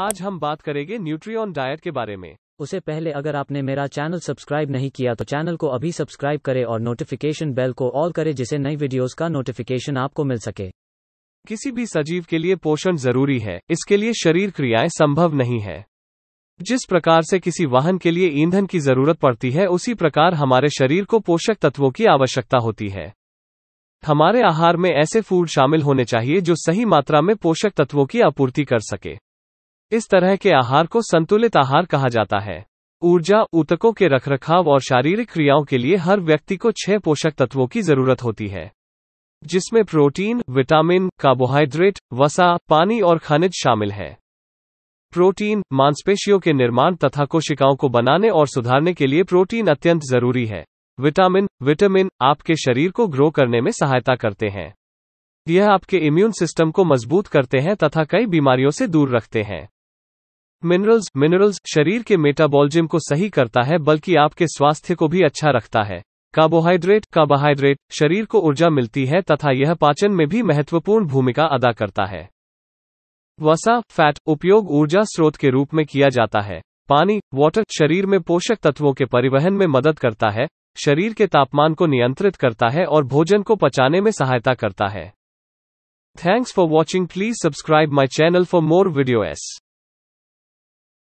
आज हम बात करेंगे न्यूट्रियन डाइट के बारे में उसे पहले अगर आपने मेरा चैनल सब्सक्राइब नहीं किया तो चैनल को अभी सब्सक्राइब करें और नोटिफिकेशन बेल को ऑल करें जिसे नई वीडियोस का नोटिफिकेशन आपको मिल सके किसी भी सजीव के लिए पोषण जरूरी है इसके लिए शरीर क्रियाएं संभव नहीं है जिस प्रकार से किसी वाहन के लिए ईंधन की जरूरत पड़ती है उसी प्रकार हमारे शरीर को पोषक तत्वों की आवश्यकता होती है हमारे आहार में ऐसे फूड शामिल होने चाहिए जो सही मात्रा में पोषक तत्वों की आपूर्ति कर सके इस तरह के आहार को संतुलित आहार कहा जाता है ऊर्जा ऊतकों के रखरखाव और शारीरिक क्रियाओं के लिए हर व्यक्ति को छह पोषक तत्वों की जरूरत होती है जिसमें प्रोटीन विटामिन कार्बोहाइड्रेट वसा पानी और खनिज शामिल है प्रोटीन मांसपेशियों के निर्माण तथा कोशिकाओं को बनाने और सुधारने के लिए प्रोटीन अत्यंत जरूरी है विटामिन विटामिन आपके शरीर को ग्रो करने में सहायता करते हैं यह आपके इम्यून सिस्टम को मजबूत करते हैं तथा कई बीमारियों से दूर रखते हैं मिनरल्स मिनरल्स शरीर के मेटाबॉलिज्म को सही करता है बल्कि आपके स्वास्थ्य को भी अच्छा रखता है कार्बोहाइड्रेट कार्बोहाइड्रेट शरीर को ऊर्जा मिलती है तथा यह पाचन में भी महत्वपूर्ण भूमिका अदा करता है वसा फैट उपयोग ऊर्जा स्रोत के रूप में किया जाता है पानी वाटर शरीर में पोषक तत्वों के परिवहन में मदद करता है शरीर के तापमान को नियंत्रित करता है और भोजन को पचाने में सहायता करता है thanks for watching please subscribe my channel for more S